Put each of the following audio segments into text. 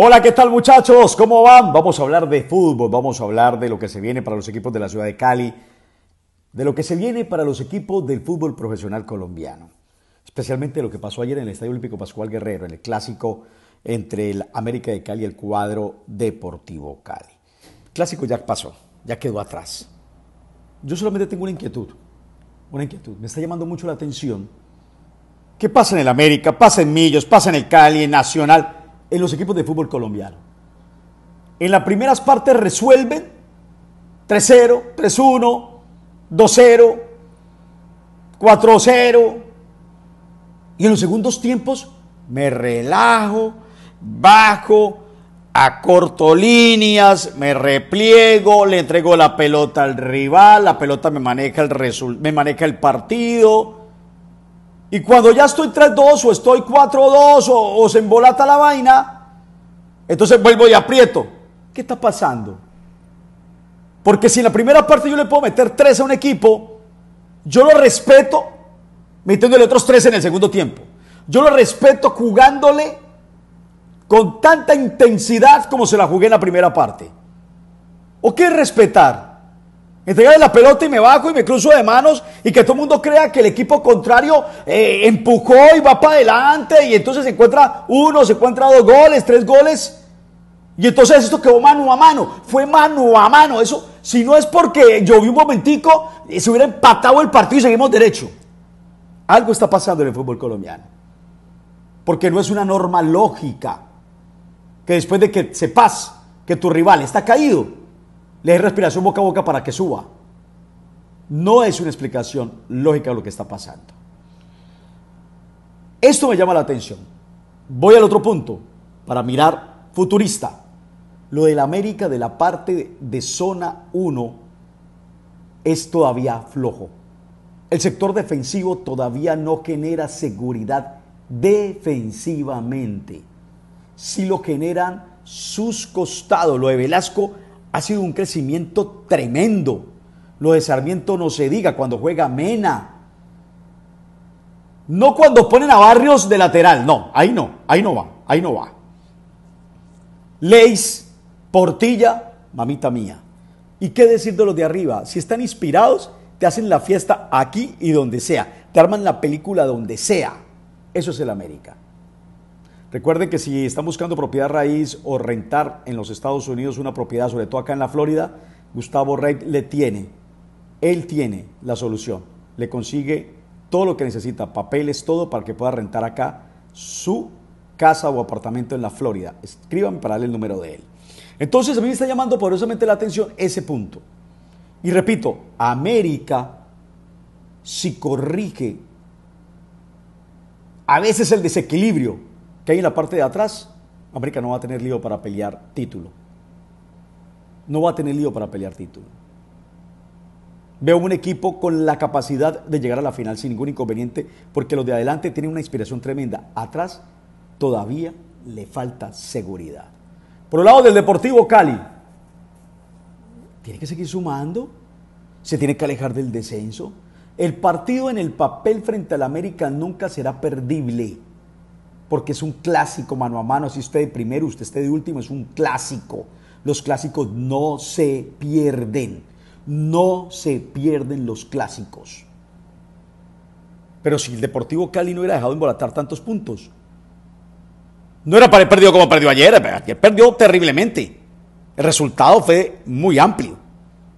Hola, ¿qué tal muchachos? ¿Cómo van? Vamos a hablar de fútbol, vamos a hablar de lo que se viene para los equipos de la ciudad de Cali, de lo que se viene para los equipos del fútbol profesional colombiano, especialmente lo que pasó ayer en el Estadio Olímpico Pascual Guerrero, en el clásico entre el América de Cali y el cuadro Deportivo Cali. clásico ya pasó, ya quedó atrás. Yo solamente tengo una inquietud, una inquietud. Me está llamando mucho la atención. ¿Qué pasa en el América? Pasa en Millos, pasa en el Cali, en Nacional en los equipos de fútbol colombiano. En las primeras partes resuelven 3-0, 3-1, 2-0, 4-0. Y en los segundos tiempos me relajo, bajo, acorto líneas, me repliego, le entrego la pelota al rival, la pelota me maneja el, me maneja el partido y cuando ya estoy 3-2 o estoy 4-2 o, se embolata la vaina, entonces vuelvo y aprieto. ¿Qué está pasando? Porque si en la primera parte yo le puedo meter 3 a un equipo, yo lo respeto metiéndole otros 3 en el segundo tiempo. Yo lo respeto jugándole con tanta intensidad como se la jugué en la primera parte. ¿O qué es respetar? Entregarle la pelota y me bajo y me cruzo de manos y que todo el mundo crea que el equipo contrario eh, empujó y va para adelante y entonces se encuentra uno, se encuentra dos goles, tres goles. Y entonces esto quedó mano a mano, fue mano a mano. Eso, si no es porque llovió un momentico, eh, se hubiera empatado el partido y seguimos derecho. Algo está pasando en el fútbol colombiano. Porque no es una norma lógica que después de que sepas que tu rival está caído, le respiración boca a boca para que suba. No es una explicación lógica de lo que está pasando. Esto me llama la atención. Voy al otro punto para mirar futurista. Lo de la América de la parte de zona 1 es todavía flojo. El sector defensivo todavía no genera seguridad defensivamente. Si lo generan sus costados, lo de Velasco ha sido un crecimiento tremendo. Lo de Sarmiento no se diga cuando juega Mena. No cuando ponen a Barrios de lateral, no, ahí no, ahí no va, ahí no va. Leis, Portilla, mamita mía. ¿Y qué decir de los de arriba? Si están inspirados, te hacen la fiesta aquí y donde sea, te arman la película donde sea. Eso es el América. Recuerden que si están buscando propiedad raíz o rentar en los Estados Unidos una propiedad, sobre todo acá en la Florida, Gustavo Reid le tiene, él tiene la solución. Le consigue todo lo que necesita, papeles, todo para que pueda rentar acá su casa o apartamento en la Florida. escríbanme para darle el número de él. Entonces a mí me está llamando poderosamente la atención ese punto. Y repito, América, si corrige a veces el desequilibrio que hay en la parte de atrás, América no va a tener lío para pelear título. No va a tener lío para pelear título. Veo un equipo con la capacidad de llegar a la final sin ningún inconveniente, porque los de adelante tienen una inspiración tremenda. Atrás todavía le falta seguridad. Por el lado del Deportivo Cali, tiene que seguir sumando, se tiene que alejar del descenso. El partido en el papel frente al América nunca será perdible porque es un clásico mano a mano. Si usted de primero, usted esté de último, es un clásico. Los clásicos no se pierden. No se pierden los clásicos. Pero si el Deportivo Cali no hubiera dejado de embolatar tantos puntos, no era para haber perdido como perdió ayer, ayer perdió terriblemente. El resultado fue muy amplio.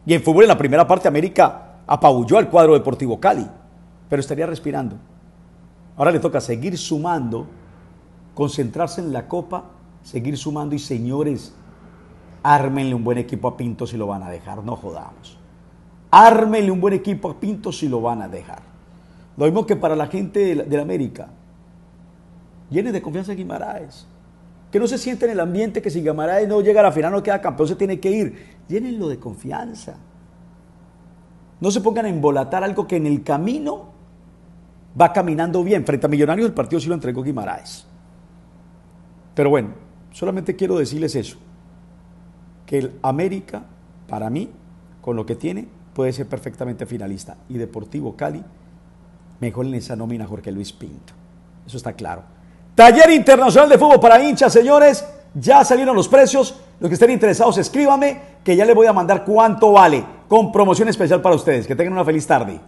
Y en fútbol en la primera parte América apabulló al cuadro Deportivo Cali, pero estaría respirando. Ahora le toca seguir sumando concentrarse en la copa, seguir sumando y señores, ármenle un buen equipo a Pinto si lo van a dejar, no jodamos. Ármenle un buen equipo a Pinto si lo van a dejar. Lo mismo que para la gente de la, América. Llenen de confianza a Guimaraes. Que no se sienta en el ambiente que si Guimaraes no llega a la final, no queda campeón, se tiene que ir. Llénenlo de confianza. No se pongan a embolatar algo que en el camino va caminando bien. Frente a Millonarios el partido sí lo entregó Guimaraes. Pero bueno, solamente quiero decirles eso, que el América, para mí, con lo que tiene, puede ser perfectamente finalista. Y Deportivo Cali, mejor en esa nómina Jorge Luis Pinto. Eso está claro. Taller Internacional de Fútbol para hinchas, señores. Ya salieron los precios. Los que estén interesados, escríbame que ya les voy a mandar cuánto vale con promoción especial para ustedes. Que tengan una feliz tarde.